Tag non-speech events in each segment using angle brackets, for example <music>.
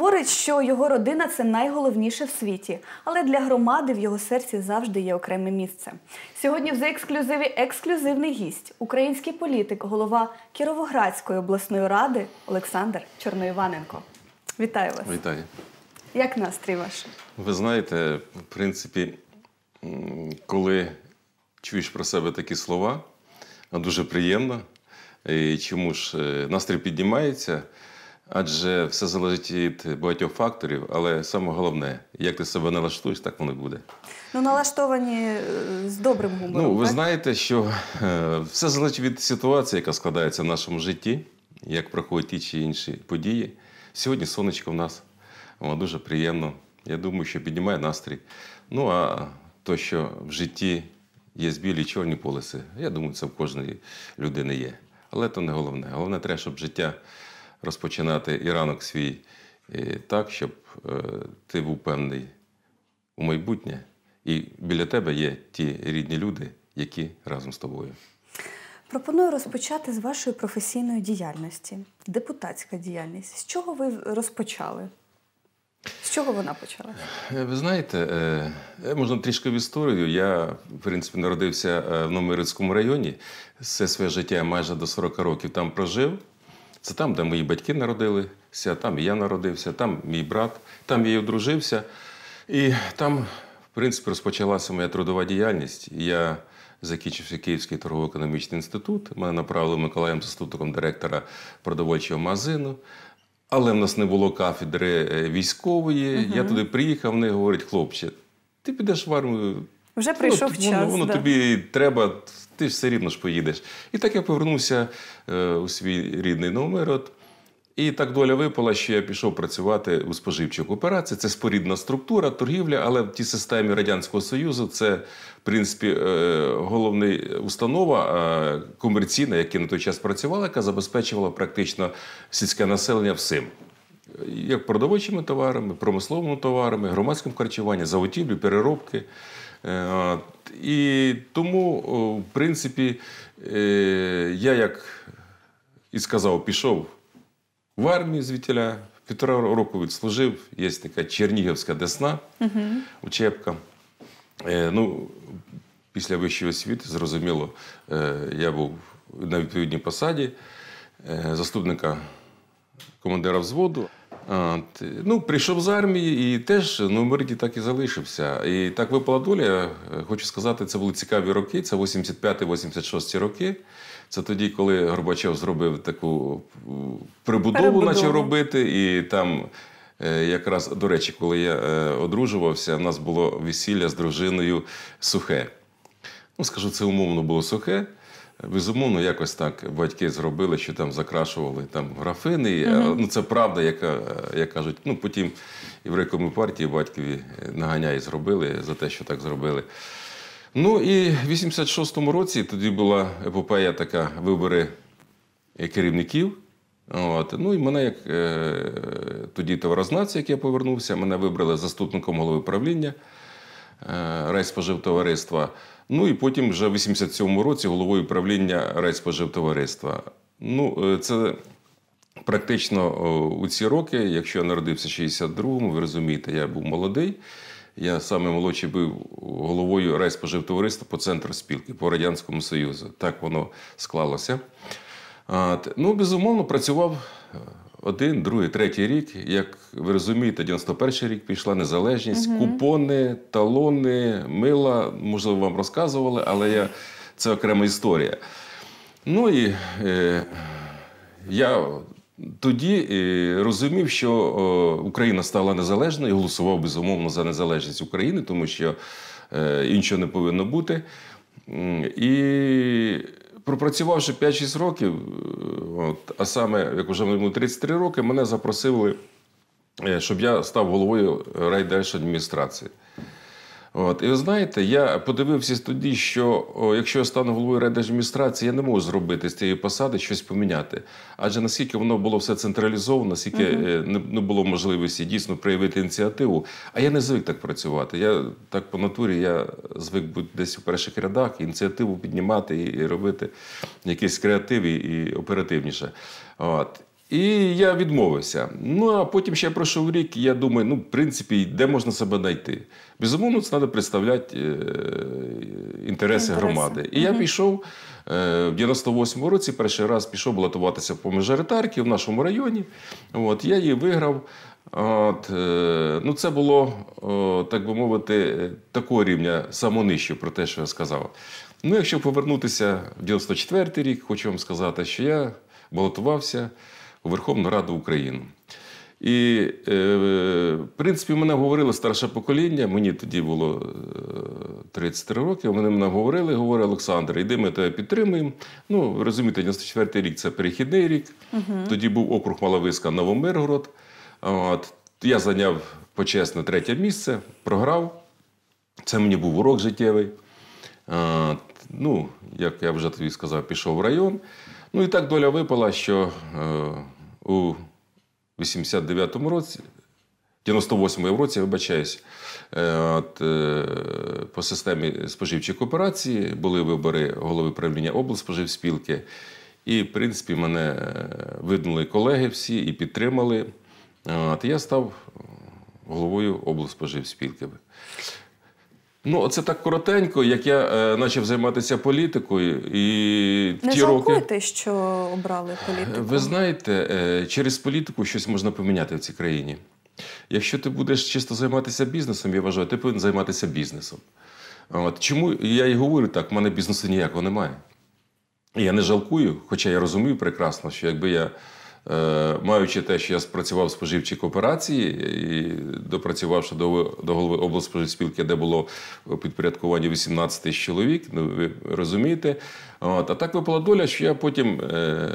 говорить, що його родина це найголовніше в світі, але для громади в його серці завжди є окреме місце. Сьогодні в за ексклюзиві ексклюзивний гість, український політик, голова Кіровоградської обласної ради Олександр Чорноіваненко. Вітаю вас! Вітаю! Як настрій ваш? Ви знаєте, в принципі, коли чуєш про себе такі слова, дуже приємно. І Чому ж е, настрій піднімається? Адже все залежить від багатьох факторів, але саме головне, як ти себе налаштуєш, так воно буде. Ну налаштовані е, з добрим гумором. Ну ви так? знаєте, що е, все залежить від ситуації, яка складається в нашому житті, як проходять ті чи інші події. Сьогодні сонечко в нас воно дуже приємно. Я думаю, що піднімає настрій. Ну а то, що в житті є білі і чорні полиси, я думаю, це в кожної людини є. Але це не головне. Головне, треба, щоб життя розпочинати і ранок свій так, щоб е, ти був певний у майбутнє. І біля тебе є ті рідні люди, які разом з тобою. Пропоную розпочати з вашої професійної діяльності, депутатська діяльність. З чого ви розпочали? З чого вона почалася? Е, ви знаєте, е, можна трішки в історію. Я, в принципі, народився в Номирицькому районі. Все своє життя майже до 40 років там прожив. Це там, де мої батьки народилися, там я народився, там мій брат, там я й одружився. І там, в принципі, розпочалася моя трудова діяльність. Я закінчився Київський торгово-економічний інститут. Мене направили Миколаєм заступником директора продовольчого магазину. Але в нас не було кафедри е, військової. Uh -huh. Я туди приїхав, вони говорять, хлопче, ти підеш в армію. Вже прийшов ну, воно, час. Воно да. тобі треба, ти все рівно ж поїдеш. І так я повернувся е, у свій рідний Новомирот. І так доля випала, що я пішов працювати у споживчих кооперації. Це спорідна структура, торгівля, але в тій системі Радянського Союзу це, в принципі, е, головна установа е, комерційна, яка на той час працювала, яка забезпечувала практично сільське населення всім. Як продовольчими товарами, промисловими товарами, громадським харчуванням, заготівлю, переробки. Е, і тому, в принципі, е, я як і сказав, пішов в армію звітіля, півтора року відслужив. Є така Чернігівська десна угу. учебка. Е, ну, Після вищої освіти, зрозуміло, я був на відповідній посаді заступника командира взводу. Ну, Прийшов з армії і теж ну, Мериді так і залишився. І так випала доля. Е, хочу сказати, це були цікаві роки. Це 85-86 роки. Це тоді, коли Горбачов зробив таку е, прибудову, Перебудову. наче робити. І там, е, якраз, до речі, коли я одружувався, у нас було весілля з дружиною сухе. Ну, скажу, це умовно було сухе. Безумовно, якось так батьки зробили, що там закрашували там графини. Угу. Ну це правда, яка як кажуть. Ну потім і в рекому партії батькові наганяй зробили за те, що так зробили. Ну і в 86-му році тоді була епопея така вибори керівників. От. Ну і мене, як е, тоді товарознавця, як я повернувся, мене вибрали заступником голови правління. Е, райспоживтовариства. Ну і потім вже в 87-му році головою правління райспоживтовариства. Ну, е, це практично у ці роки, якщо я народився в 62-му, ви розумієте, я був молодий. Я саме молодший був головою райспоживтовариства по центру спілки по Радянському Союзу. Так воно склалося. Ну, безумовно, працював е, один, другий, третій рік, як ви розумієте, 91-й рік пішла незалежність, угу. купони, талони, мила. Можливо, вам розказували, але я... це окрема історія. Ну і е, я тоді е, розумів, що Україна стала незалежною і голосував безумовно за незалежність України, тому що е, іншого не повинно бути. І пропрацювавши 5-6 років, е, от, а саме, як вже мені 33 роки, мене запросили, е, щоб я став головою райдержадміністрації. От. І ви знаєте, я подивився тоді, що о, якщо я стану головою райдержадміністрації, я не можу зробити з цієї посади щось поміняти. Адже наскільки воно було все централізовано, наскільки uh-huh. не було можливості дійсно проявити ініціативу. А я не звик так працювати. Я так по натурі я звик бути десь у перших рядах, ініціативу піднімати і робити якийсь креатив і оперативніше. От. І я відмовився. Ну а потім ще пройшов рік, і я думаю, ну, в принципі, де можна себе знайти. Безумовно, це треба представляти е, інтереси, інтереси громади. І угу. я пішов е, в 98-му році, перший раз пішов балотуватися по мажоритарці в нашому районі. От, Я її виграв. От, е, ну, Це було, так би мовити, такого рівня самонищу про те, що я сказав. Ну, Якщо повернутися в 94-й рік, хочу вам сказати, що я балотувався у Верховну Раду України. І, е, в принципі, мене говорило старше покоління, мені тоді було 33 е, роки, вони мене говорили, говорить Олександр, іди ми тебе підтримуємо. Ну, розумієте, 94-й рік це перехідний рік. Угу. Тоді був округ Маловиска Новомиргород. От. Я зайняв почесне третє місце, програв. Це мені був урок життєвий. Е, ну, Як я вже тобі сказав, пішов в район. Ну і так доля випала, що е, у 89-му році, 98-му році, вибачаюсь, е, от, е, по системі споживчої кооперації були вибори голови правління облспоживспілки. І, в принципі, мене виднули колеги всі і підтримали. От, Я став головою облспоживспілки. Ну, це так коротенько, як я е, почав займатися політикою і не ті роки… Не жалкуєте, що обрали політику? Ви знаєте, е, через політику щось можна поміняти в цій країні. Якщо ти будеш чисто займатися бізнесом, я вважаю, ти повинен займатися бізнесом. От. Чому я і говорю так, в мене бізнесу ніякого немає. Я не жалкую, хоча я розумію прекрасно, що якби я. Е, маючи те, що я спрацював в споживчій кооперації, і допрацювавши до до голови облспоживспілки, де було підпорядкування 18 тисяч чоловік, ну ви розумієте. От. А так випала доля, що я потім е,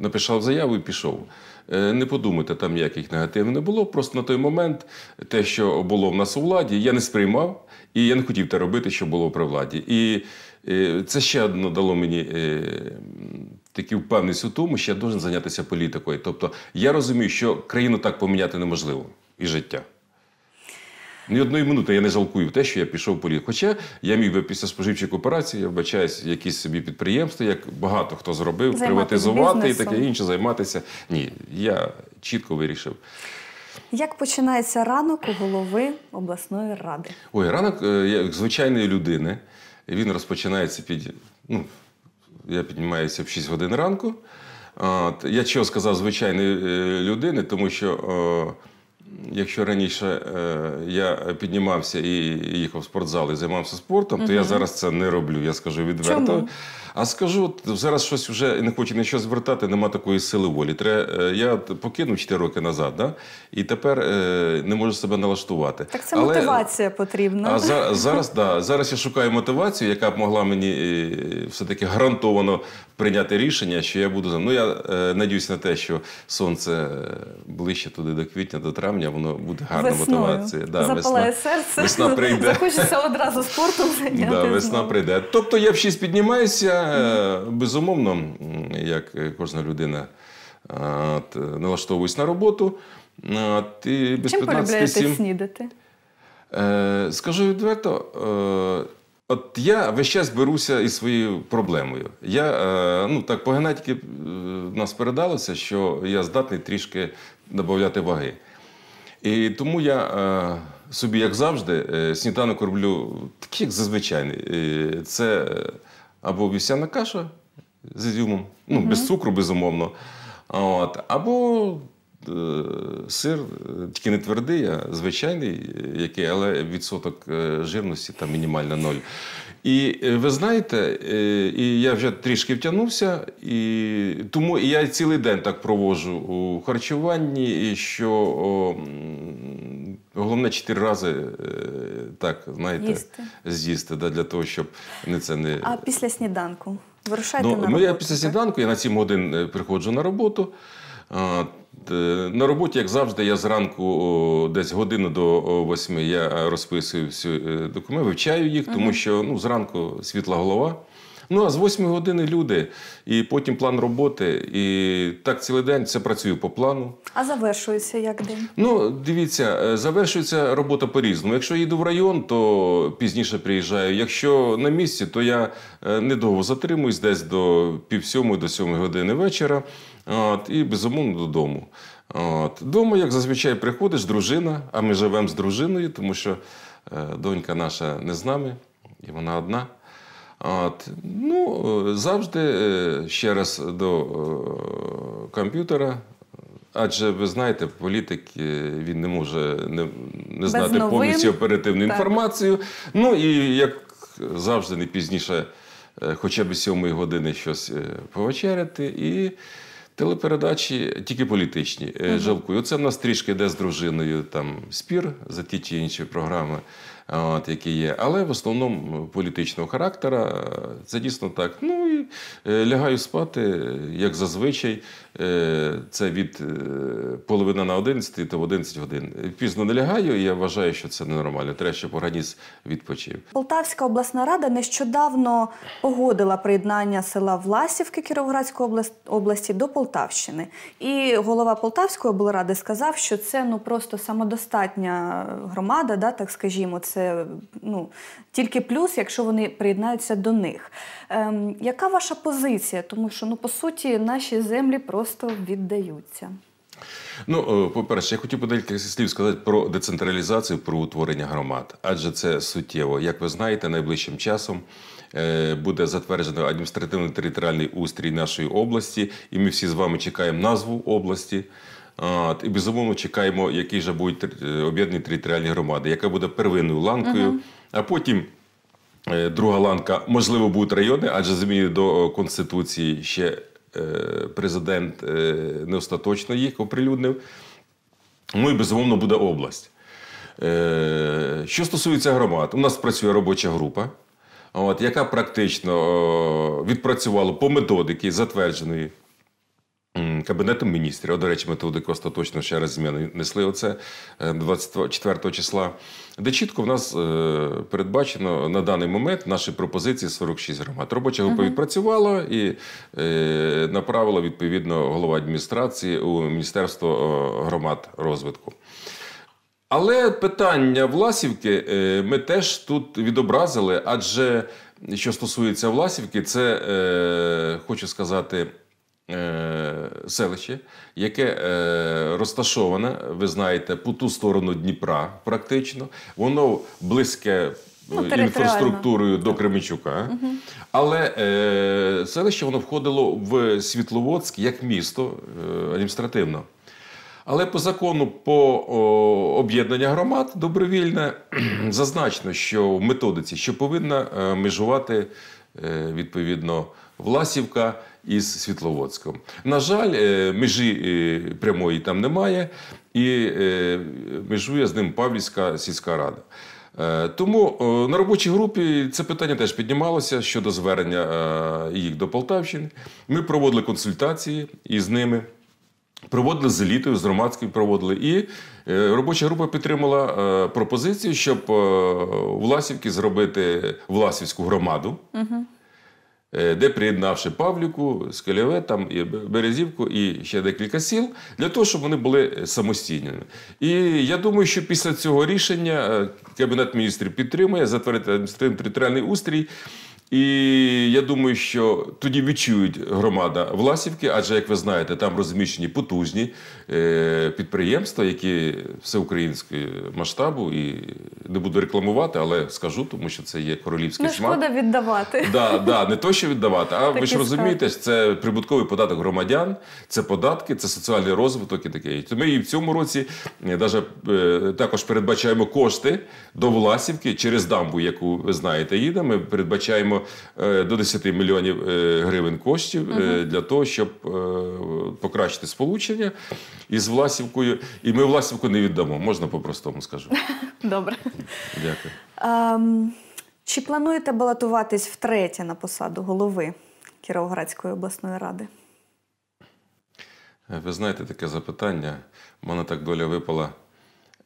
написав заяву і пішов. Е, не подумайте, там ніяких негативів не було. Просто на той момент те, що було в нас у владі, я не сприймав, і я не хотів те робити, що було при владі. І Е, це ще дало мені е, такі впевненість у тому, що я должен зайнятися політикою. Тобто я розумію, що країну так поміняти неможливо і життя. Ні одної минути я не жалкую те, що я пішов в політ. Хоча я міг би після споживчих операцій, я вбачаю якісь собі підприємства, як багато хто зробив, Займати приватизувати і таке інше, займатися. Ні, я чітко вирішив. Як починається ранок у голови обласної ради? Ой, ранок е, як звичайної людини. Він розпочинається під. Ну, я піднімаюся в 6 годин ранку. От. Я чого сказав звичайної е, людини, тому що. О, якщо раніше е, я піднімався і їхав в спортзал і займався спортом, угу. то я зараз це не роблю. Я скажу відверто. Чому? А скажу зараз щось вже не хочу нічого звертати, нема такої сили волі. Треба е, я покинув 4 роки назад, да? і тепер е, не можу себе налаштувати. Так це Але... мотивація потрібна. А за зараз да зараз я шукаю мотивацію, яка б могла мені все таки гарантовано прийняти рішення, що я буду Ну, я е, надіюсь на те, що сонце е, ближче туди до квітня, до травня, воно буде гарно мотивація. Да, Запалає весна, серце, весна прийде. захочеться одразу спортом <laughs> зайнятися. Да, ну. весна знову. прийде. Тобто я в 6 піднімаюся, mm безумовно, як кожна людина е, от, налаштовуюсь на роботу. От, і без Чим полюбляєте 7... снідати? Скажу відверто, От я весь час беруся із своєю проблемою. Я е, ну так по генетики е, нас передалося, що я здатний трішки додати ваги. І тому я е, собі, як завжди, сніданок роблю такий, як зазвичай. Це або вівсяна каша з ізюмом, ну, угу. без цукру, безумовно. От, Або Е, сир, е, тільки не твердий, а звичайний, е, який, але відсоток жирності там мінімально ноль. І ви знаєте, і я вже трішки втягнувся, і тому я цілий день так провожу у харчуванні, і що о, головне чотири рази так знаєте, Їсти. з'їсти да, для того, щоб не це не. А після сніданку вирушайте ну, на ну, роботу? Я після сніданку, я на 7 годин приходжу на роботу. Е, на роботі, як завжди, я зранку десь годину до восьми я е, розписую всі е, документи, вивчаю їх, тому що ну, зранку світла голова. Ну а з 8 години люди, і потім план роботи. І так цілий день це працює по плану. А завершується як день? Ну, дивіться, е, завершується робота по-різному. Якщо їду в район, то пізніше приїжджаю. Якщо на місці, то я е, недовго затримуюсь, десь до пів сьомої, до сьомої години вечора. От, І безумовно додому. От. Дома, як зазвичай, приходиш, дружина, а ми живемо з дружиною, тому що е, донька наша не з нами, і вона одна. От. Ну, е, Завжди е, ще раз до е, комп'ютера. Адже ви знаєте, політик він не може не, не знати новин. повністю оперативну так. інформацію. Ну і як завжди, не пізніше, хоча б сьомої години щось повечеряти. І телепередачі тільки політичні. Угу. Жалкую. Оце в нас трішки йде з дружиною там спір за ті чи інші програми от, які є, але в основному е, політичного характера. Е, це дійсно так. Ну і е, лягаю спати, як зазвичай. Це від половини на 11 в 11 годин. Пізно не лягаю, і я вважаю, що це ненормально. Треба, щоб організм відпочив. Полтавська обласна рада нещодавно погодила приєднання села Власівки Кіровоградської області до Полтавщини. І голова Полтавської облради сказав, що це ну просто самодостатня громада, да, так скажімо, це це ну, тільки плюс, якщо вони приєднаються до них. Ем, Яка ваша позиція? Тому що, ну, по суті, наші землі просто віддаються. Ну, е, по-перше, я хотів би декілька слів сказати про децентралізацію, про утворення громад, адже це суттєво. Як ви знаєте, найближчим часом е, буде затверджено адміністративно-територіальний устрій нашої області, і ми всі з вами чекаємо назву області. От, І безумовно чекаємо, які ж будуть е, об'єднані територіальні громади, яка буде первинною ланкою, угу. а потім. Е, друга ланка, можливо, будуть райони, адже зміни до е, Конституції ще президент не остаточно їх оприлюднив. Ну і безумовно буде область. Що стосується громад, у нас працює робоча група, яка практично відпрацювала по методиці затвердженої. Кабінетом міністрів, О, до речі, методику остаточно ще раз зміни несли оце 24 е, числа, де чітко в нас е, передбачено на даний момент наші пропозиції 46 громад. Робоча група uh-huh. відпрацювала і е, направила відповідно голова адміністрації у Міністерство громад розвитку. Але питання Власівки ми теж тут відобразили, адже що стосується Власівки, це хочу сказати. Е, селище, яке е, розташоване, ви знаєте, по ту сторону Дніпра, практично, воно близьке е, ну, інфраструктурою до Кременчука, угу. але е, селище воно входило в Світловодськ як місто е, адміністративно. Але по закону по об'єднання громад добровільне зазначено, що в методиці що повинна межувати відповідно Власівка із Світловодськом. На жаль, е, межі е, прямої там немає, і е, межує з ним Павлівська сільська рада. Тому на робочій групі це питання теж піднімалося щодо звернення їх до Полтавщини. Ми проводили консультації із ними. Проводили з елітою, з громадською, проводили, і робоча група підтримала пропозицію, щоб у Власівці зробити Власівську громаду. Угу. Е, де приєднавши Павліку, Скалєве, там і Березівку і ще декілька сіл, для того, щоб вони були е, самостійними. І я думаю, що після цього рішення е, Кабінет міністрів підтримує затворити адміністративно-територіальний устрій. І я думаю, що тоді відчують громада Власівки, адже як ви знаєте, там розміщені потужні Е, підприємства, які всеукраїнської масштабу і не буду рекламувати, але скажу, тому що це є королівський Не ну, шмат. шкода віддавати. Да, да, не то, що віддавати, а ви ж розумієте, це прибутковий податок громадян, це податки, це соціальний розвиток і таке. Ми і в цьому році навіть е, е, також передбачаємо кошти до Власівки через дамбу, яку ви знаєте, їде. Ми передбачаємо до 10 мільйонів гривень коштів угу. для того, щоб покращити сполучення із Власівкою, і ми Власівку не віддамо. Можна по-простому скажу. <laughs> Добре. Дякую. Ем, Чи плануєте балотуватись втретє на посаду голови Кіровоградської обласної ради? Е, ви знаєте, таке запитання. У мене так доля випала.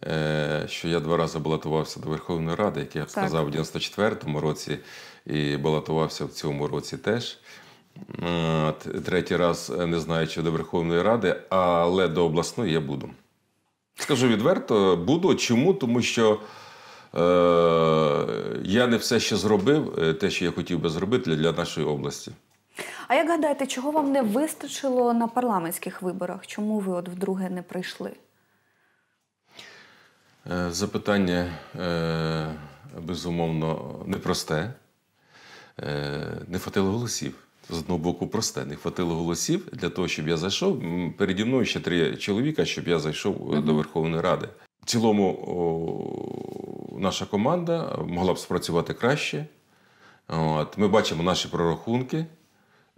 Е, що я два рази балотувався до Верховної Ради, як я сказав, в 94-му році, і балотувався в цьому році теж. Е, третій раз, е, не знаю, чи до Верховної Ради, але до обласної я буду. Скажу відверто, буду. Чому? Тому що е, я не все ще зробив, е, те, що я хотів би зробити для нашої області. А як гадаєте, чого вам не вистачило на парламентських виборах? Чому ви от вдруге не прийшли? Е, запитання, е, безумовно, непросте. Е, не хватило голосів з одного боку просте. Не хватило голосів для того, щоб я зайшов. Переді мною ще три чоловіка, щоб я зайшов uh е, -huh. до Верховної Ради. В цілому о, наша команда е, могла б спрацювати краще. От, Ми бачимо наші прорахунки.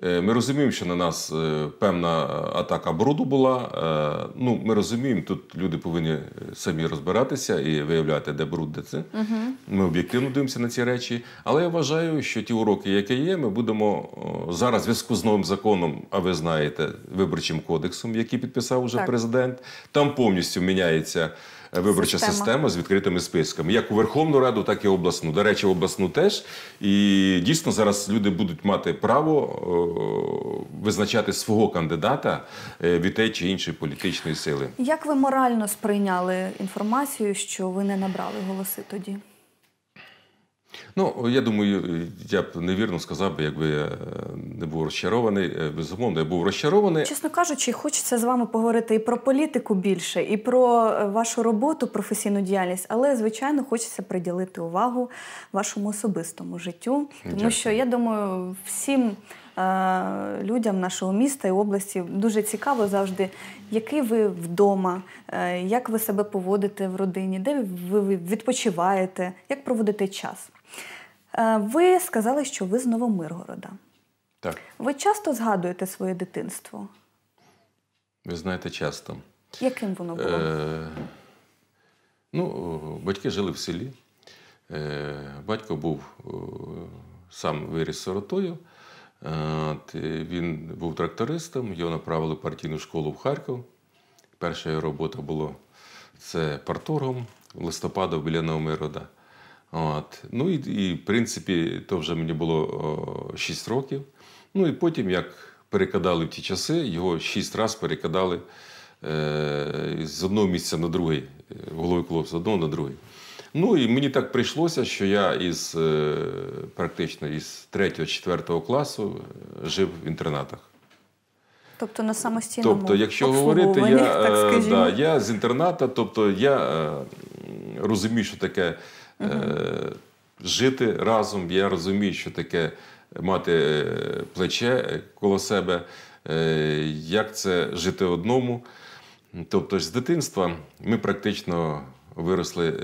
Е, ми розуміємо, що на нас е, певна е, атака бруду була. Ну, Ми розуміємо, тут люди повинні самі розбиратися і виявляти, де бруд, де це. Угу. Ми об'єктивно дивимося на ці речі. Але я вважаю, що ті уроки, які є, ми будемо зараз в зв'язку з новим законом, а ви знаєте, виборчим кодексом, який підписав уже так. президент. Там повністю міняється. Е, виборча система. система з відкритими списками, як у Верховну Раду, так і обласну. До речі, обласну теж. І дійсно зараз люди будуть мати право е, визначати свого кандидата е, від тієї чи іншої політичної сили. Як ви морально сприйняли інформацію, що ви не набрали голоси тоді? Ну, я думаю, я б невірно сказав, би, якби я е, не був розчарований. Е, безумовно, я був розчарований. Чесно кажучи, хочеться з вами поговорити і про політику більше, і про е, вашу роботу, професійну діяльність, але, звичайно, хочеться приділити увагу вашому особистому життю. Тому Дякую. що я думаю, всім. Людям нашого міста і області дуже цікаво завжди, який ви вдома, як ви себе поводите в родині, де ви відпочиваєте, як проводите час. Е, ви сказали, що ви з Новомиргорода. Так. Ви часто згадуєте своє дитинство? Ви знаєте, часто. Яким воно було? Е, Ну, Батьки жили в селі. Е, Батько був е, сам виріс сиротою. Е, от, Він був трактористом, його направили в партійну школу в Харків. Перша його робота була це парторгом листопада біля Новомирода. От. Ну і, і, в принципі, то вже мені було о, 6 років. Ну і потім, як перекидали в ті часи, його 6 разів перекидали е, з одного місця на другий, е, голови клоп, з одного на другий. Ну і мені так прийшлося, що я із е, практично із 3-4 класу е, жив в інтернатах. Тобто на самостійному Тобто, якщо говорити, я <laughs> так е, да, я з інтерната, тобто я е, розумію, що таке. Е, жити разом. Я розумію, що таке мати е, плече коло себе, е, як це жити одному. Тобто, з дитинства ми практично. Виросли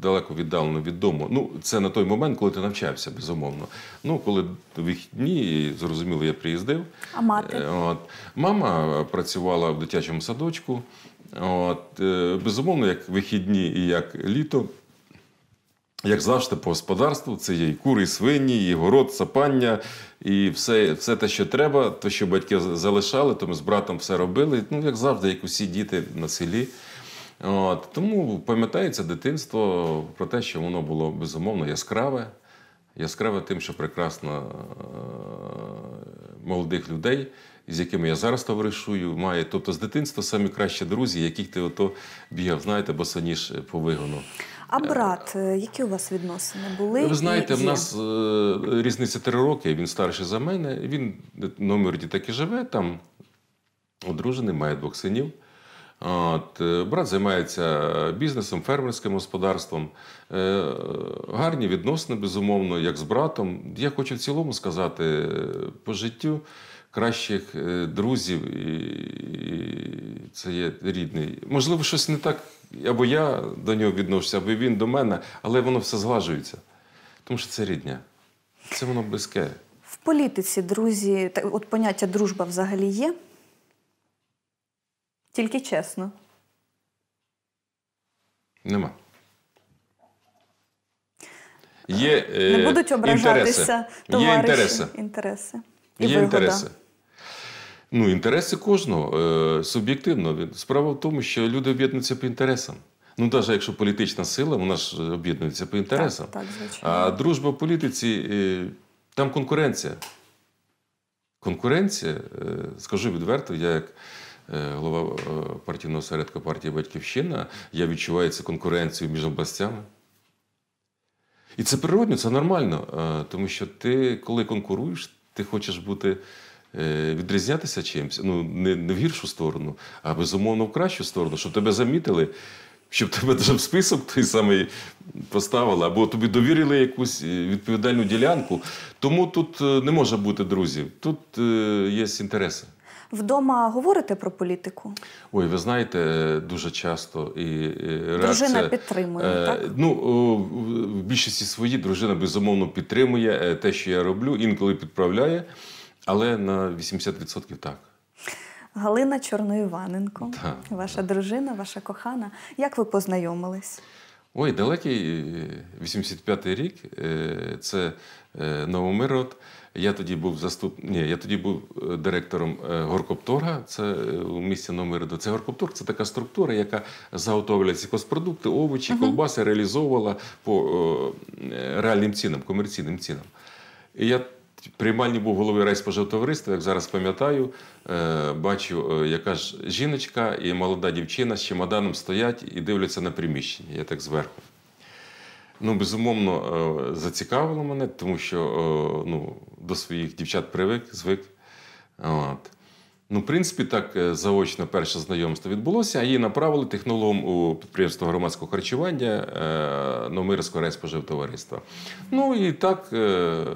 далеко віддалено від дому. Ну, це на той момент, коли ти навчався, безумовно. Ну, коли вихідні, зрозуміло, я приїздив. А мати? От. Мама працювала в дитячому садочку. От. Безумовно, як вихідні і як літо. Як завжди, по господарству це є і кури, і свині, і город, сапання, і все все те, що треба, то, що батьки залишали, то ми з братом все робили. Ну, як завжди, як усі діти на селі. От. Тому пам'ятається дитинство про те, що воно було безумовно яскраве, яскраве тим, що прекрасно е, молодих людей. З якими я зараз товаришую, має. Тобто з дитинства самі кращі друзі, яких ти ото бігав, знаєте, босоніж по вигону. А е, брат, е, які у вас відносини були? Ви знаєте, і... в нас е, різниця три роки, він старший за мене. Він номер так і живе там, одружений, має двох синів. От, Брат займається бізнесом, фермерським господарством. Гарні відносини, безумовно, як з братом. Я хочу в цілому сказати по життю кращих е, друзів, і це є рідний. Можливо, щось не так. Або я до нього відношуся, або він до мене, але воно все зглажується. Тому що це рідня. Це воно близьке. В політиці, друзі, от поняття дружба взагалі є. Тільки чесно. Нема. Е, є, Не е, будуть ображатися інтереси. товариші. Є інтереси. інтереси. І є вигода. інтереси. Ну, інтереси кожного е, суб'єктивно. Справа в тому, що люди об'єднуються по інтересам. Ну, навіть якщо політична сила, вона ж об'єднується по інтересам. Так, так, а дружба в політиці е, там конкуренція. Конкуренція, е, скажу відверто, я як голова партійного середку партії Батьківщина, я відчуваю цю конкуренцію між областями. І це природньо, це нормально. Тому що ти, коли конкуруєш, ти хочеш бути. Е, відрізнятися чимось, ну не, не в гіршу сторону, а безумовно в кращу сторону, щоб тебе замітили. Щоб тебе <laughs> в список той самий поставили, або тобі довірили якусь е, відповідальну ділянку. Тому тут е, не може бути друзів. Тут є інтереси. Вдома говорите про політику? Ой, ви знаєте, дуже часто і реакція, підтримує. Е, так? Ну в більшості своїй дружина безумовно підтримує те, що я роблю, інколи підправляє. Але на 80% так. Галина Чорноіваненко, да, ваша да. дружина, ваша кохана. Як ви познайомились? Ой, далекий 85-й е, рік. Е, це е, Новомирод. Я тоді був заступ... Ні, я тоді був директором Горкоптора, Це у місті Новомироду. Це Горкопторг, це така структура, яка заготовляє сільхозпродукти, овочі, uh -huh. колбаси реалізовувала по реальним цінам, комерційним цінам. І я приймальні був голови райспоживтовариства, як зараз пам'ятаю, е, бачу, е, яка ж жіночка і молода дівчина з чемоданом стоять і дивляться на приміщення. Я так зверху. Ну, безумовно, е, зацікавило мене, тому що ну, до своїх дівчат привик, звик. От. Ну, в принципі, так е, заочно перше знайомство відбулося, а її направили технологом у підприємство громадського харчування е, Номирського райспоживтовариства. Ну і так е,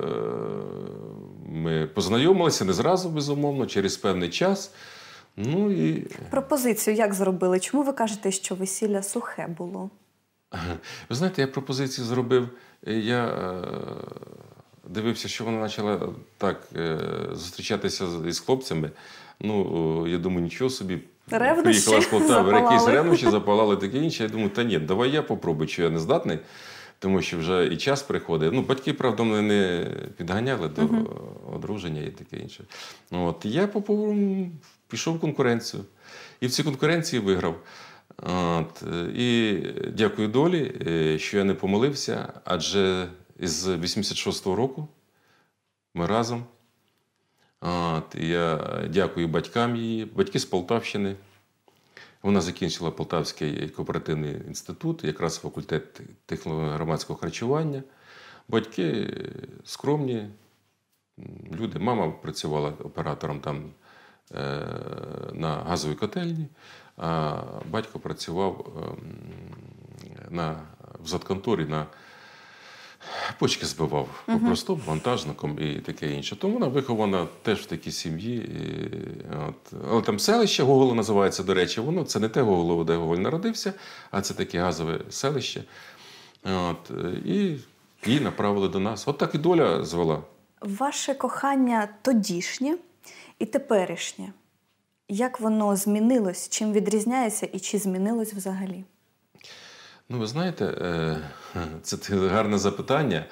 ми познайомилися не зразу, безумовно, через певний час. Ну і пропозицію як зробили? Чому ви кажете, що весілля сухе було? Ви знаєте, я пропозицію зробив. Я дивився, що вона почала так зустрічатися з хлопцями. Ну, е, я думаю, нічого собі. Ревнощі Приїхала з Полтави, якісь ревнощі запалали, таке інше. Я думаю, та ні, давай я попробую, чи я не здатний, тому що вже і час приходить. Ну, Батьки, правда, мене не підганяли до uh-huh. одруження і таке інше. Ну, от, Я попов... пішов в конкуренцію. І в цій конкуренції виграв. От, І дякую долі, е, що я не помилився, адже з 86-го року ми разом. От, Я дякую батькам її, батьки з Полтавщини. Вона закінчила Полтавський кооперативний інститут, якраз факультет технології громадського харчування. Батьки скромні люди. Мама працювала оператором там е, на газовій котельні, а батько працював ем, на в задконторі на Почки збивав угу. просто вантажником і таке інше. Тому вона вихована теж в такій сім'ї. І, е, от. Але там селище Гоголо називається, до речі, воно це не те Гоголово, де Гоголь народився, а це таке газове селище. От. І її направили до нас. От так і доля звела. Ваше кохання тодішнє і теперішнє. Як воно змінилось? Чим відрізняється і чи змінилось взагалі? Ну, ви знаєте, е, <laughs> це гарне запитання.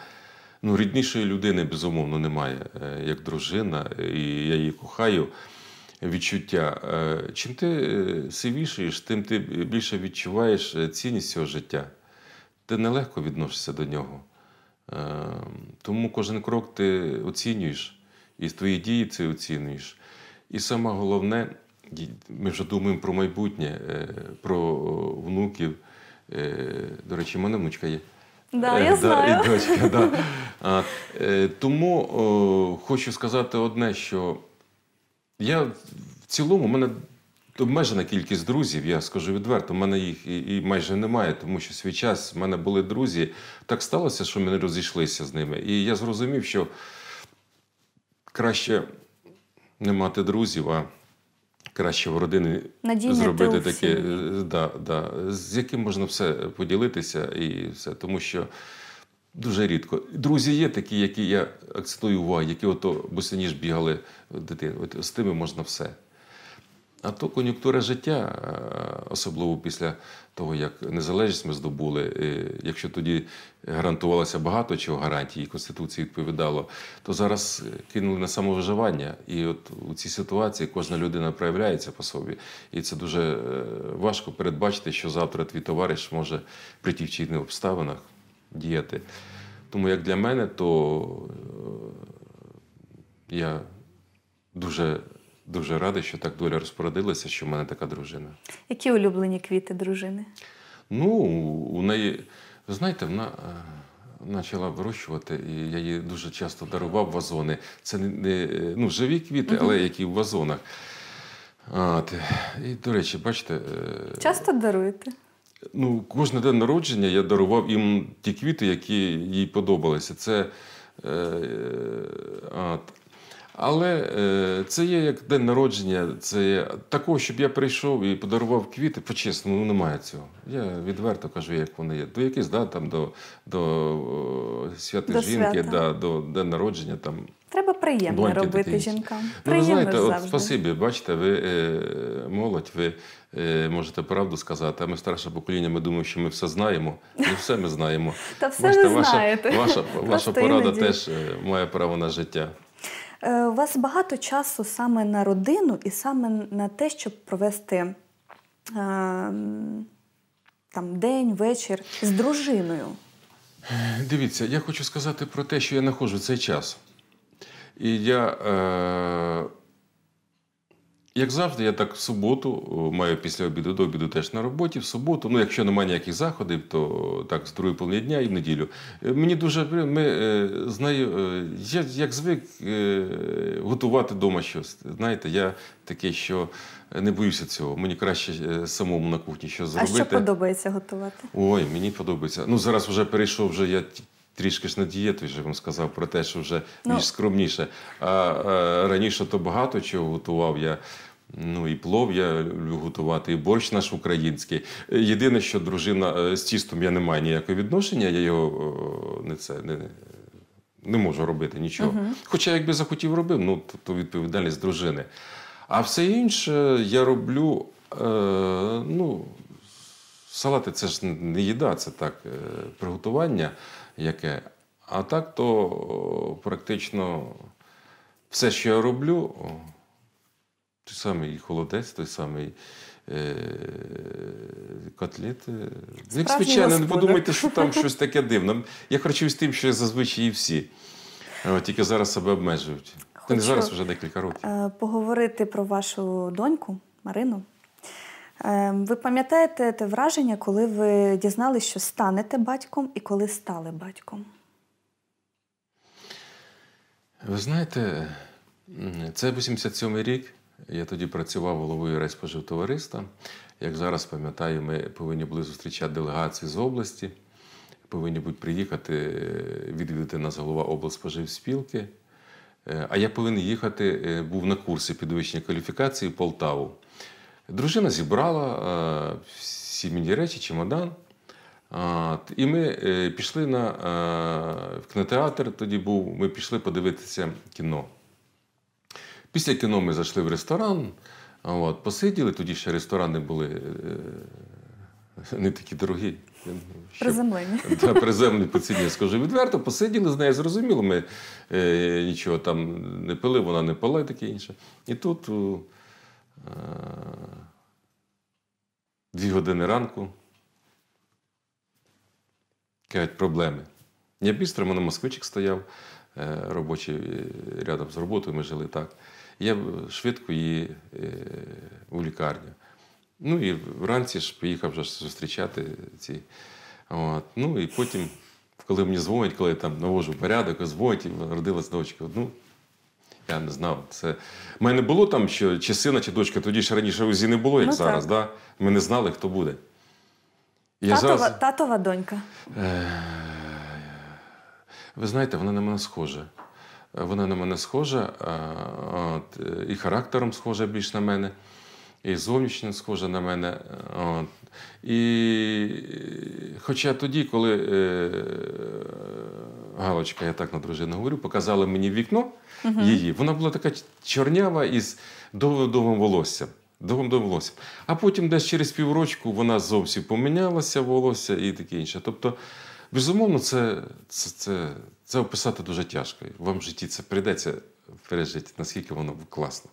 Ну, ріднішої людини, безумовно, немає, е, як дружина, е, і я її кохаю. Відчуття. Чим ти сивішуєш, тим ти більше відчуваєш цінність цього життя. Ти нелегко відносишся до нього. Тому кожен крок ти оцінюєш, і твої дії це оцінюєш. І саме головне, ми вже думаємо про майбутнє, про внуків. Е, до речі, мене внучка є. Да, е, я знаю. І дочка, да. <laughs> а, е, Тому о, хочу сказати одне, що я в цілому в мене обмежена кількість друзів, я скажу відверто, в мене їх і, і майже немає, тому що свій час в мене були друзі. Так сталося, що ми не розійшлися з ними. І я зрозумів, що краще не мати друзів, а краще в родини Надійне зробити таке, е, да, да, з яким можна все поділитися і все, тому що. Дуже рідко. Друзі є такі, які я акцентую увагу, які ото босоніж бігали е, дитини. От З тими можна все. А то кон'юнктура життя, особливо після того, як незалежність ми здобули. Е, якщо тоді гарантувалося багато чого гарантій, і Конституції відповідало, то зараз е, кинули на самовиживання. І от у цій ситуації кожна людина проявляється по собі. І це дуже е, важко передбачити, що завтра твій товариш може при тих чи інших обставинах діяти. Тому як для мене, то я дуже дуже радий, що так доля розпорядилася, що в мене така дружина. Які улюблені квіти дружини? Ну, у неї, ви знаєте, вона. Е, почала вирощувати, і я їй дуже часто дарував вазони. Це не ну, живі квіти, але які в вазонах. От. І, до речі, бачите. Е, часто даруєте? Ну, Кожен день народження я дарував їм ті квіти, які їй подобалися. Це е, от. Але е, це є як день народження, це є такого, щоб я прийшов і подарував квіти. По-чесному, ну немає цього. Я відверто кажу, як вони є. До якісь да, там до до е, свята жінки, свята. Да, до день народження. там. Треба приємно робити дитинці. жінкам. Ну, ви знаєте, от спасибі, бачите, ви е, молодь, ви е, можете правду сказати, а ми старше покоління, ми думаємо, що ми все знаємо, не все ми знаємо. Та все бачите, ви ваша, знаєте. Ваша, ваша, порада іноді. теж е, має право на життя. Е, у вас багато часу саме на родину і саме на те, щоб провести ем, там день, вечір з дружиною. Дивіться, я хочу сказати про те, що я знаходжу цей час. І я е, як завжди, я так в суботу е, маю після обіду до обіду теж на роботі. В суботу, ну якщо немає ніяких заходів, то так з другої половини дня і в неділю. Е, мені дуже ми е, з я як звик готувати вдома щось. Знаєте, я такий, що не боюся цього. Мені краще самому на кухні щось зробити. А що подобається готувати? Ой, мені подобається. Ну зараз вже перейшов вже я. Трішки ж на дієту, вже вам сказав про те, що вже ну, більш скромніше. А, а раніше то багато чого готував я. Ну і плов я люблю готувати, і борщ наш український. Єдине, що дружина е, з тістом я не маю ніякого відношення, я його не це не. Не можу робити нічого. Uh -huh. Хоча, якби захотів робив, ну то відповідальність дружини. А все інше я роблю. Е, ну, Салати це ж не їда, це так, е, приготування яке. А так, то практично все, що я роблю той самий холодець, той самий е, котліт. Е, ну, як звичайно, не подумайте, що там <laughs> щось таке дивне. Я харчуюсь тим, що я зазвичай і всі. Е, тільки зараз себе обмежують. Та не зараз вже декілька років. Поговорити про вашу доньку Марину. Ви пам'ятаєте те враження, коли ви дізналися, що станете батьком і коли стали батьком? Ви знаєте, це 87-й рік. Я тоді працював головою райспоживтовариства. Як зараз пам'ятаю, ми повинні були зустрічати делегації з області, повинні бути приїхати, е, відвідати нас голова облспоживспілки. Е, а я повинен їхати, е, був на курсі підвищення кваліфікації в Полтаву. Дружина зібрала всі мені речі, чемодан. І ми пішли на в кінотеатр. Тоді був, ми пішли подивитися кіно. Після кіно ми зайшли в ресторан, от, посиділи, тоді ще ресторани були е, не такі дорогі. Ну, приземлені. <laughs> Да, приземлені по ціні, скажу відверто, посиділи з нею, зрозуміло, ми е, нічого там не пили, вона не пила і таке інше. І тут у е, дві години ранку кажуть проблеми. Я бістро, мене москвичик стояв, е, робочий е, рядом з роботою ми жили так я швидко її е, у лікарню. Ну і вранці ж поїхав вже зустрічати ці. От. Ну і потім, коли мені дзвонять, коли я там навожу порядок, дзвонять, і родилась дочка. Ну, я не знав. Це У мене було там, що чи сина, чи дочка, тоді ж раніше УЗІ не було, як ну, зараз. Да? Ми не знали, хто буде. Я татова, зараз... татова донька. Е... Ви знаєте, вона на мене схожа. Вона на мене схожа, е, от, і характером схожа більш на мене, і зовнішньо схожа на мене. От. І Хоча тоді, коли е, Галочка, я так на дружину говорю, показала мені вікно її, вона була така чорнява із довгим-довгим волоссям. Довгим довгим волоссям. А потім десь через піврочку вона зовсім помінялася волосся і таке інше. Тобто, безумовно, це, це, це, це описати дуже тяжко. Вам в житті це прийдеться пережити, наскільки воно класно.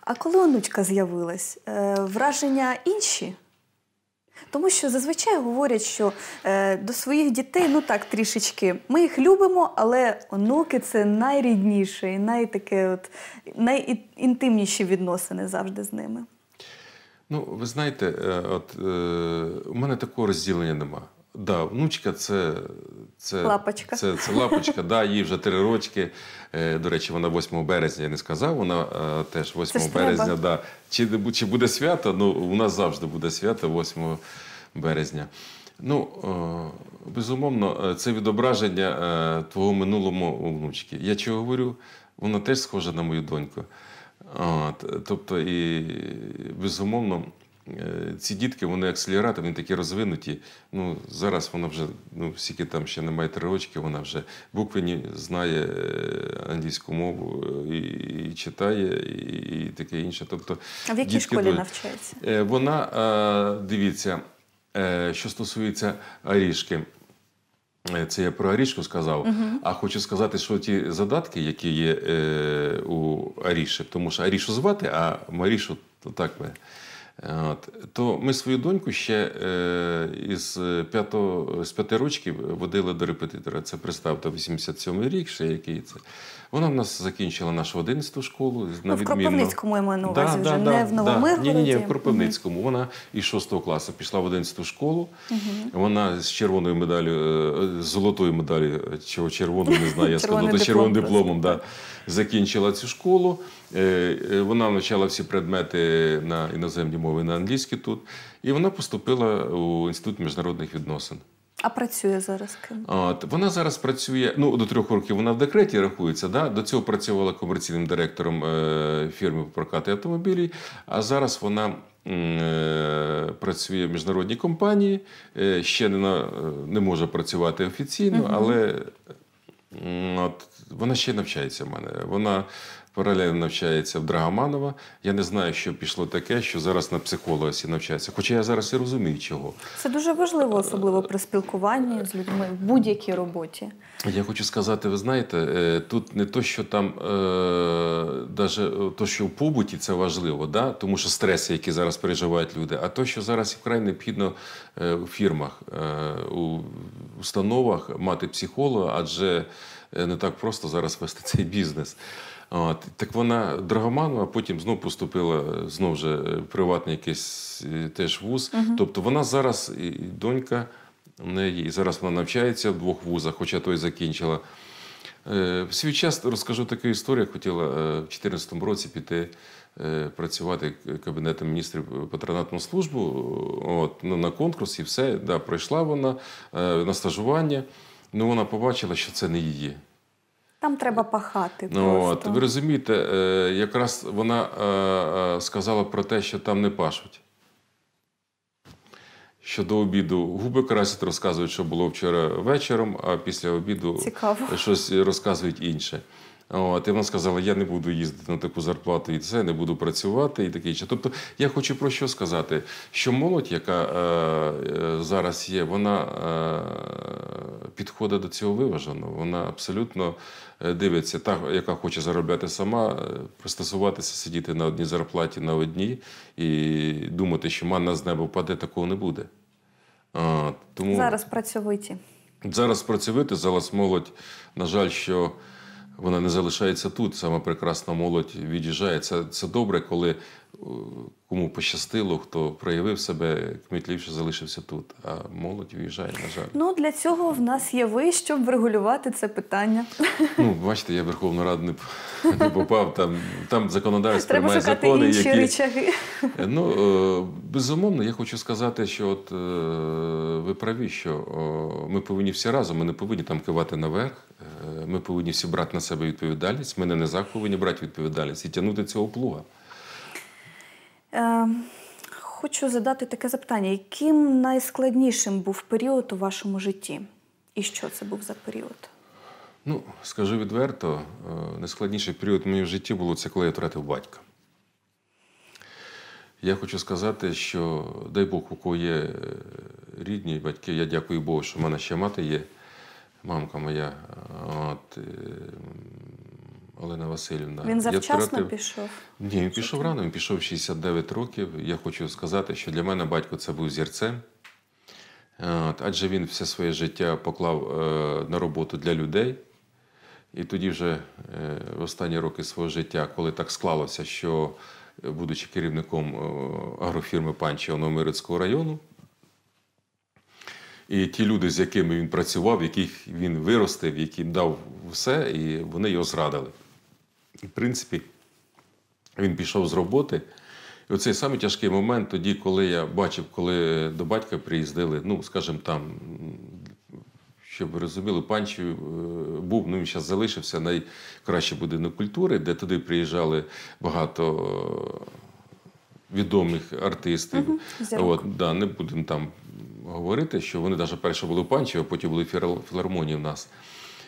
А коли онучка з'явилась, е, враження інші? Тому що зазвичай говорять, що е, до своїх дітей, ну так, трішечки, ми їх любимо, але онуки це найрідніше і найтаке от, найінтимніші відносини завжди з ними. Ну, ви знаєте, е, от, у мене такого розділення нема. Да, внучка це це лапочка. Це, це лапочка, да, їй вже три рочки. Е, до речі, вона 8 березня я не сказав. Вона е, теж 8 це березня. Треба. Да. Чи чи буде свято? Ну, у нас завжди буде свято 8 березня. Ну, е, безумовно, це відображення твого минулому внучки. Я чого говорю? Вона теж схожа на мою доньку. От, Тобто, і безумовно. Е, ці дітки, вони акселерати, вони такі розвинуті. Ну, Зараз вона вже, ну, скільки там ще немає три очки, вона вже буквені знає е, англійську мову е, і, і читає, і, і таке інше. Тобто, А в якій школі дуже... навчається? Вона, дивіться, що стосується Арішки. Це я про Арішку сказав, uh -huh. а хочу сказати, що ті задатки, які є у Аріші, тому що Арішу звати, а Марішу то так ми Е, от. То ми свою доньку ще е, із е, п'яти рочків водили до репетитора. Це представте 87-й рік, ще який це. Вона в нас закінчила нашу 11-ту школу. На ну, в Кропивницькому я маю на увазі да, вже да, не да, в Новомиргороді. Ні, ні, ні, в Кропивницькому. Угу. Вона із 6 класу пішла в 11-ту школу. Угу. Вона з червоною медаллю, е, з золотою медаллю, е, чого червоною не знаю, я сказав, то червоним дипломом да, закінчила цю школу. Е, вона навчала всі предмети на іноземні мови на англійські тут. І вона поступила у інститут міжнародних відносин. А працює зараз ким? От, Вона зараз працює ну до трьох років. Вона в декреті рахується. Да? До цього працювала комерційним директором е, фірми по прокату автомобілів. А зараз вона е, працює в міжнародній компанії, е, ще не на, е, не може працювати офіційно, угу. але от, вона ще навчається в мене. Вона паралельно навчається в Драгоманова. Я не знаю, що пішло таке, що зараз на психолога всі навчаються. Хоча я зараз і розумію, чого це дуже важливо, особливо при спілкуванні з людьми в будь-якій роботі. Я хочу сказати, ви знаєте, е, тут не то, що там навіть е, е, то, що в побуті це важливо, да? тому що стреси, які зараз переживають люди, а то, що зараз вкрай необхідно у фірмах, у установах мати психолога, адже не так просто зараз вести цей бізнес. От. Так вона Драгоманова, потім знову поступила знову же приватний якийсь е, теж вуз. Угу. Тобто вона зараз і донька в неї, і зараз вона навчається в двох вузах, хоча той закінчила. Е, в свій час розкажу таку історію. Хотіла е, в 2014 році піти працювати Кабінетом міністрів патронатну службу от, ну, на конкурс і все. Да, Пройшла вона на стажування, але ну, вона побачила, що це не її. Там треба пахати. Ну, просто. От, Ви розумієте, е, якраз вона е, е, сказала про те, що там не пашуть. Що до обіду губи красять, розказують, що було вчора вечором, а після обіду Цікаво. щось розказують інше. От, І вона сказала, я не буду їздити на таку зарплату і це, не буду працювати і таке інше. Тобто я хочу про що сказати, що молодь, яка е, е зараз є, вона е, підходить до цього виважено. Вона абсолютно е, дивиться, та, яка хоче заробляти сама, е, пристосуватися, сидіти на одній зарплаті, на одній і думати, що манна з неба впаде, такого не буде. Е, тому Зараз працьовиті. Зараз працьовити, зараз молодь, на жаль, що вона не залишається тут. Саме прекрасна молодь від'їжджає. Це це добре, коли кому пощастило, хто проявив себе, кмітлівше залишився тут, а молодь виїжджає, на жаль. Ну для цього в нас є ви, щоб врегулювати це питання. Ну, бачите, я в Верховну Раду не, <laughs> не попав. Там там законодавство Треба має закони, інші які... речаги. Ну е, безумовно, я хочу сказати, що от е, ви праві, що ми повинні всі разом, ми не повинні там кивати наверх. Е, ми повинні всі брати на себе відповідальність. Ми не на брати відповідальність і тягнути цього плуга. Е, хочу задати таке запитання: яким найскладнішим був період у вашому житті? І що це був за період? Ну, скажу відверто, е, найскладніший період в моєму житті було це, коли я втратив батька. Я хочу сказати, що дай Бог, у кого є е, рідні батьки, я дякую Богу, що в мене ще мати є, мамка моя. От, Олена Васильівна. Він завчасно втратив... пішов? Ні, він пішов рано, він пішов 69 років. Я хочу сказати, що для мене батько це був зірцем. Е, адже він все своє життя поклав е, на роботу для людей. І тоді, вже е, в останні роки свого життя, коли так склалося, що, будучи керівником агрофірми Панчева Новомирицького району, і ті люди, з якими він працював, яких він виростив, яким дав все, і вони його зрадили. І, в принципі, він пішов з роботи. І оцей самий тяжкий момент тоді, коли я бачив, коли до батька приїздили, ну, скажімо там, щоб ви розуміли, панчі е, був, ну він зараз залишився найкращий будинок культури, де туди приїжджали багато е, відомих артистів. Угу, От, да, Не будемо там говорити, що вони навіть перше були в Панчеві, а потім були в філармонії в нас.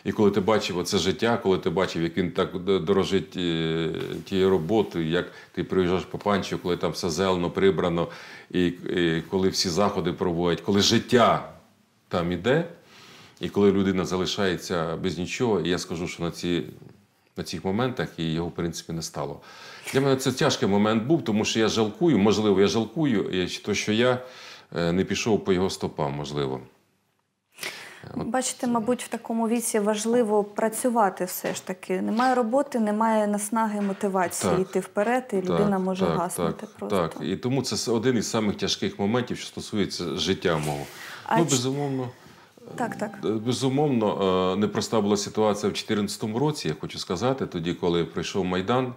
І коли ти бачив оце життя, коли ти бачив, як він так дорожить е, тією роботою, як ти приїжджаєш по панчу, коли там все зелено прибрано, і, і коли всі заходи проводять, коли життя там іде, і коли людина залишається без нічого, і я скажу, що на ці. На цих моментах і його в принципі не стало. Для мене це тяжкий момент був, тому що я жалкую, можливо, я жалкую, то, що я е, не пішов по його стопам, можливо. Бачите, мабуть, в такому віці важливо працювати все ж таки. Немає роботи, немає наснаги, мотивації так, йти вперед, і людина так, може так, гаснути. просто. Так, і тому це один із самих тяжких моментів, що стосується життя мого. А ну, безумовно. Так, так. Е, безумовно, е, непроста була ситуація в 2014 році, я хочу сказати, тоді, коли прийшов Майдан.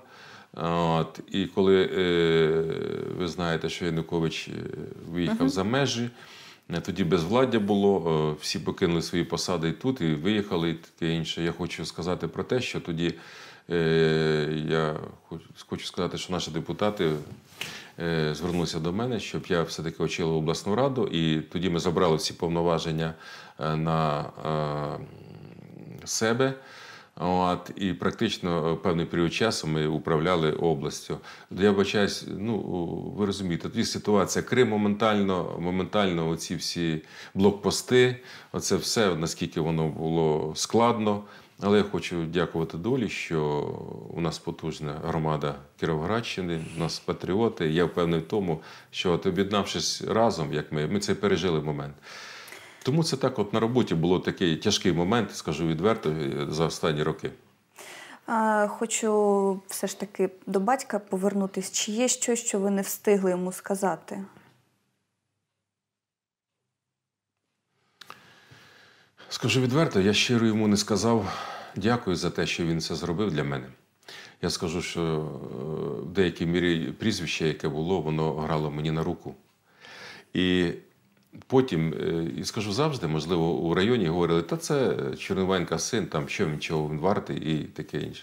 От, І коли е, ви знаєте, що Янукович виїхав uh -huh. за межі, тоді безвладдя було, е, всі покинули свої посади і тут, і виїхали, і таке інше. Я хочу сказати про те, що тоді е, я хочу сказати, що наші депутати е, звернулися до мене, щоб я все-таки очолив обласну раду, і тоді ми забрали всі повноваження на себе. От, І практично е, певний період часу ми управляли областю. Я бачаюсь, ну ви розумієте, тоді ситуація Крим моментально, моментально оці всі блокпости, оце все наскільки воно було складно. Але я хочу дякувати долі, що у нас потужна громада Кіровоградщини, у нас патріоти. Я впевнений в тому, що от об'єднавшись разом, як ми, ми це пережили момент. Тому це так, от на роботі було такий тяжкий момент, скажу відверто, е, за останні роки. Хочу все ж таки до батька повернутись. Чи є щось, що ви не встигли йому сказати? Скажу відверто, я щиро йому не сказав дякую за те, що він це зробив для мене. Я скажу, що е, в деякій мірі прізвище, яке було, воно грало мені на руку. І Потім, е, і скажу завжди, можливо, у районі говорили, та це е, Чернивенка син, там що він чого він вартий і таке інше.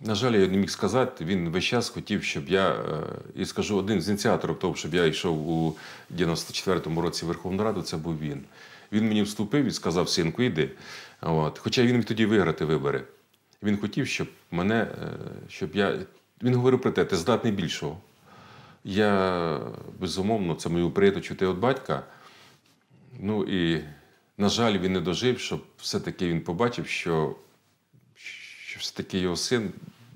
На жаль, я не міг сказати, він весь час хотів, щоб я, е, і скажу, один з ініціаторів того, щоб я йшов у 94-му році Верховну Раду, це був він. Він мені вступив і сказав, синку, йди. От. Хоча він міг тоді виграти вибори. Він хотів, щоб мене, щоб я. Він говорив про те, ти здатний більшого. Я безумовно, це мою приємно чути від батька. Ну і, на жаль, він не дожив, щоб все-таки він побачив, що що все-таки його син.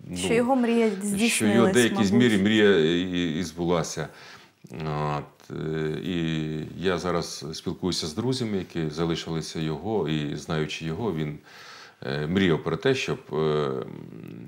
Ну, Що його мрія здійснилась, Що його деякі деякій мірі мрія і, і збулася. От, І я зараз спілкуюся з друзями, які залишилися його, і знаючи його, він Е, мріяв про те, щоб е,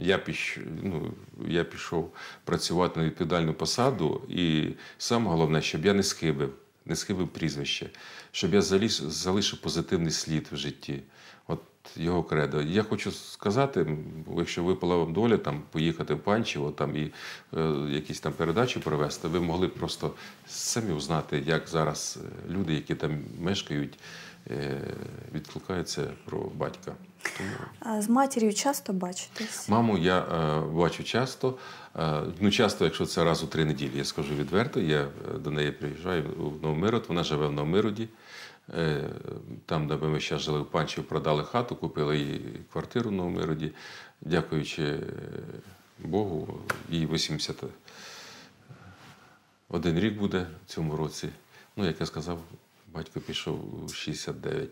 я піш, ну, я пішов працювати на відповідальну посаду, і саме головне, щоб я не схибив, не схибив прізвище, щоб я заліз, залишив позитивний слід в житті. От його кредо. Я хочу сказати, якщо випала вам доля там поїхати в Панчево там і е, якісь там передачі провести, ви могли б просто самі узнати, як зараз е, люди, які там мешкають, е, відкликаються про батька. Тому... З матір'ю часто бачитесь? Маму я е, бачу часто. Е, ну, часто, якщо це раз у три неділі, я скажу відверто. Я е, до неї приїжджаю в Новомирод, вона живе в Новомироді. Е, там, де ми ще жили в Панчів, продали хату, купили їй квартиру в Новомироді. Дякуючи е, Богу, їй 81 е, рік буде в цьому році. Ну, як я сказав, батько пішов у 69.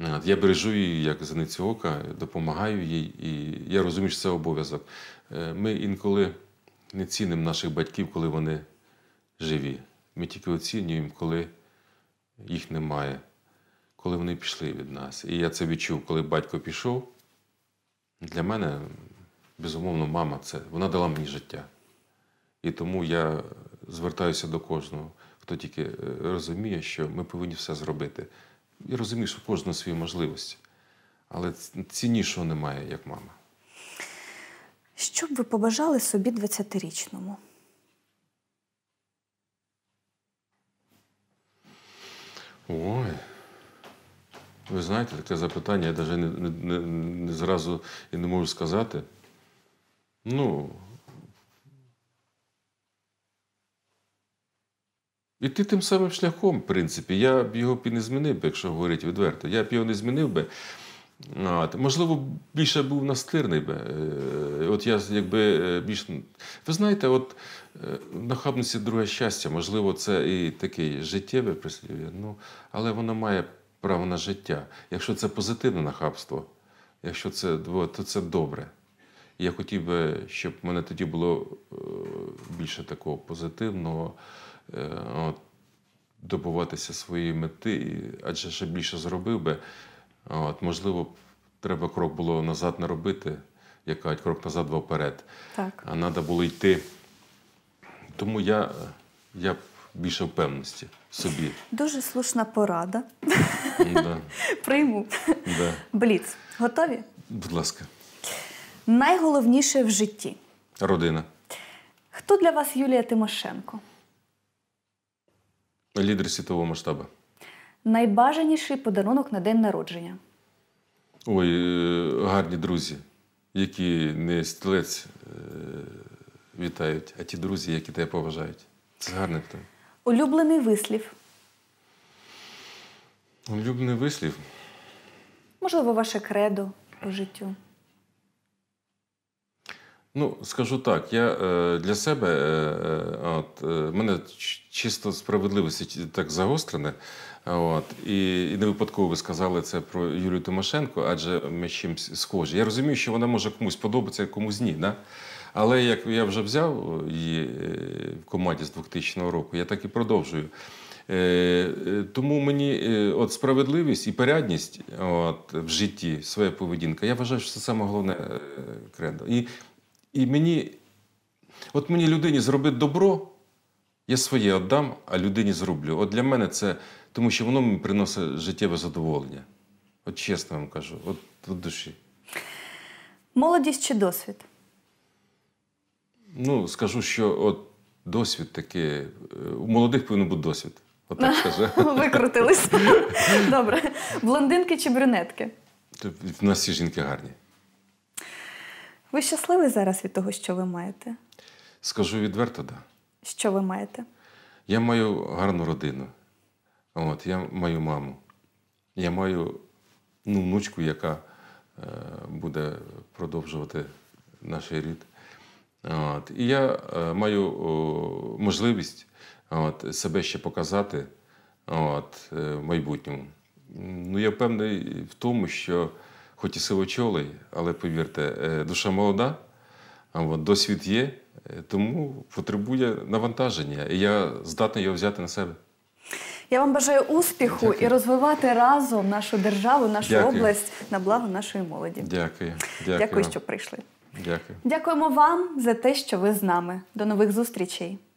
Е, я бережу її як зеницю ока, допомагаю їй, і я розумію, що це обов'язок. Е, ми інколи не цінимо наших батьків, коли вони живі. Ми тільки оцінюємо, коли їх немає, коли вони пішли від нас. І я це відчув, коли батько пішов. Для мене, безумовно, мама це вона дала мені життя. І тому я звертаюся до кожного, хто тільки е, розуміє, що ми повинні все зробити і розумію, що кожна свої можливості. Але ціннішого немає, як мама. Що б ви побажали собі 20-річному? Ой. Ви знаєте, таке запитання я навіть не, не, не, не зразу і не можу сказати. Ну. Іти тим самим шляхом, в принципі, я б його б і не змінив, би, якщо говорити відверто. Я б його не змінив би. От. Можливо, більше був настирний би. Е, от я якби е, більш. Ви знаєте, от е, нахабності друге щастя, можливо, це і такий життєве прислів'я, ну, але воно має право на життя. Якщо це позитивне нахабство, якщо це то це добре. Я хотів би, щоб в мене тоді було більше такого позитивного. Е, от, добуватися своєї мети, адже ще більше зробив би. От, Можливо, треба крок було назад не робити, як кажуть, крок назад вперед. Так. А треба було йти. Тому я я більше впевненості в собі. Дуже слушна порада. <laughs> Прийму. Бліц, готові? Будь ласка. Найголовніше в житті. Родина. Хто для вас Юлія Тимошенко? Лідер світового масштабу. Найбажаніший подарунок на день народження. Ой, е, гарні друзі, які не стілець е, вітають, а ті друзі, які тебе поважають. Це гарний хто. Улюблений вислів. Улюблений вислів. Можливо, ваше кредо по життю. Ну, скажу так, я е, для себе е, е, от мене чисто справедливості так загострене. От і, і не випадково ви сказали це про Юлію Тимошенко, адже ми чимось схожі. Я розумію, що вона може комусь подобатися, комусь ні. Да? Але як я вже взяв її в команді з 2000 року, я так і продовжую. Тому мені от справедливість і порядність от, в житті, своя поведінка, я вважаю, що це саме головне кредо. І і мені, от мені людині зробить добро, я своє віддам, а людині зроблю. От для мене це, тому що воно мені приносить життєве задоволення. От чесно вам кажу, от від душі. Молодість чи досвід? Ну, скажу, що от досвід такий. Е, у молодих повинен бути досвід. От так скажу. <laughs> Викрутились. Добре. Блондинки чи брюнетки? В нас всі жінки гарні. Ви щасливий зараз від того, що ви маєте? Скажу відверто, так. Да. Що ви маєте? Я маю гарну родину. От, Я маю маму. Я маю ну, внучку, яка е, буде продовжувати наш рід. От. І я е, маю о, можливість от, себе ще показати от, е, в майбутньому. Ну, Я впевнений в тому, що хоч і сивочолий, але повірте, е, душа молода, досвід є, е, тому потребує навантаження, і я здатний його взяти на себе. Я вам бажаю успіху Дякую. і розвивати разом нашу державу, нашу Дякую. область на благо нашої молоді. Дякую. Дякую, Дякую що прийшли. Дякую. Дякуємо вам за те, що ви з нами. До нових зустрічей.